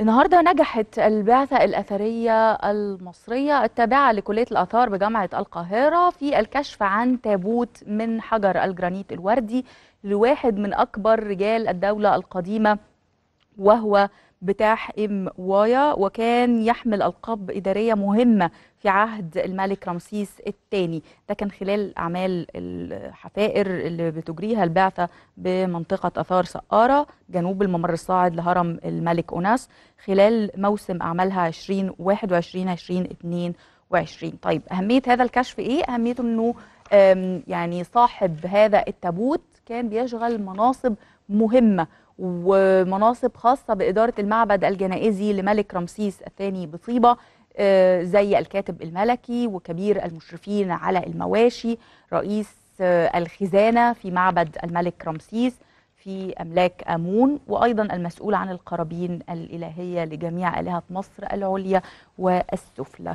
النهارده نجحت البعثة الأثرية المصرية التابعة لكلية الآثار بجامعة القاهرة في الكشف عن تابوت من حجر الجرانيت الوردي لواحد من أكبر رجال الدولة القديمة وهو بتاع ام وايا وكان يحمل القاب اداريه مهمه في عهد الملك رمسيس الثاني ده كان خلال اعمال الحفائر اللي بتجريها البعثه بمنطقه اثار سقاره جنوب الممر الصاعد لهرم الملك اوناس خلال موسم اعمالها 2021 2022 طيب اهميه هذا الكشف ايه اهميته انه يعني صاحب هذا التابوت كان بيشغل مناصب مهمة ومناصب خاصة بإدارة المعبد الجنائزي لملك رمسيس الثاني بطيبة أه، زي الكاتب الملكي وكبير المشرفين على المواشي رئيس أه، الخزانة في معبد الملك رمسيس في أملاك آمون وأيضا المسؤول عن القرابين الإلهية لجميع آلهة مصر العليا والسفلى